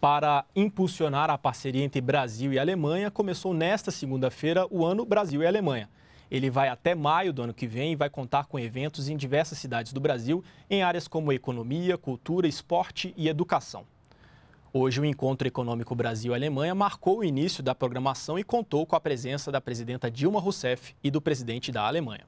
Para impulsionar a parceria entre Brasil e Alemanha, começou nesta segunda-feira o ano Brasil e Alemanha. Ele vai até maio do ano que vem e vai contar com eventos em diversas cidades do Brasil, em áreas como economia, cultura, esporte e educação. Hoje, o Encontro Econômico Brasil-Alemanha marcou o início da programação e contou com a presença da presidenta Dilma Rousseff e do presidente da Alemanha.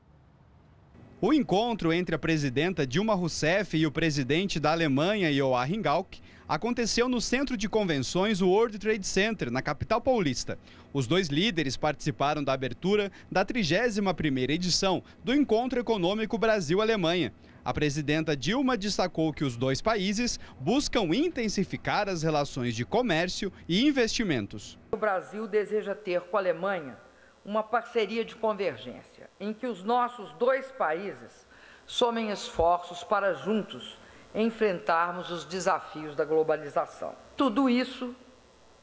O encontro entre a presidenta Dilma Rousseff e o presidente da Alemanha, Joachim Gauck, aconteceu no centro de convenções World Trade Center, na capital paulista. Os dois líderes participaram da abertura da 31ª edição do Encontro Econômico Brasil-Alemanha. A presidenta Dilma destacou que os dois países buscam intensificar as relações de comércio e investimentos. O Brasil deseja ter com a Alemanha uma parceria de convergência, em que os nossos dois países somem esforços para juntos enfrentarmos os desafios da globalização. Tudo isso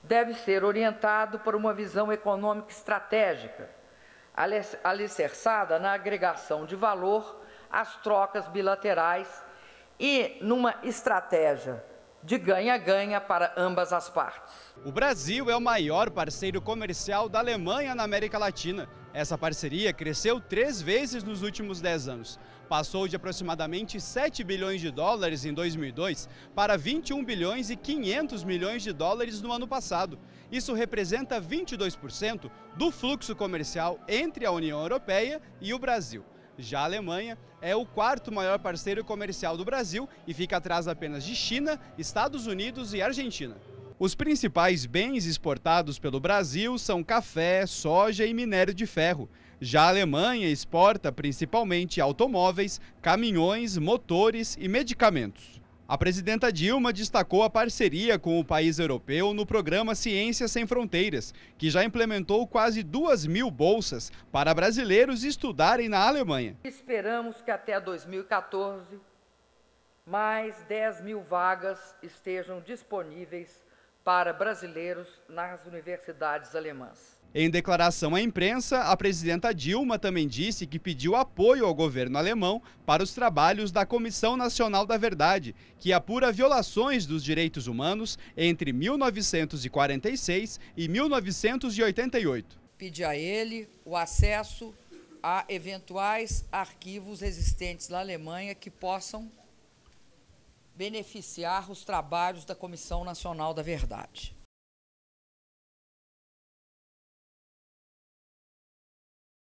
deve ser orientado por uma visão econômica estratégica, alicerçada na agregação de valor, às trocas bilaterais e numa estratégia de ganha-ganha para ambas as partes. O Brasil é o maior parceiro comercial da Alemanha na América Latina. Essa parceria cresceu três vezes nos últimos dez anos. Passou de aproximadamente 7 bilhões de dólares em 2002 para 21 bilhões e 500 milhões de dólares no ano passado. Isso representa 22% do fluxo comercial entre a União Europeia e o Brasil. Já a Alemanha é o quarto maior parceiro comercial do Brasil e fica atrás apenas de China, Estados Unidos e Argentina. Os principais bens exportados pelo Brasil são café, soja e minério de ferro. Já a Alemanha exporta principalmente automóveis, caminhões, motores e medicamentos. A presidenta Dilma destacou a parceria com o país europeu no programa Ciências Sem Fronteiras, que já implementou quase duas mil bolsas para brasileiros estudarem na Alemanha. Esperamos que até 2014 mais 10 mil vagas estejam disponíveis para brasileiros nas universidades alemãs. Em declaração à imprensa, a presidenta Dilma também disse que pediu apoio ao governo alemão para os trabalhos da Comissão Nacional da Verdade, que apura violações dos direitos humanos entre 1946 e 1988. Pedi a ele o acesso a eventuais arquivos existentes na Alemanha que possam beneficiar os trabalhos da Comissão Nacional da Verdade.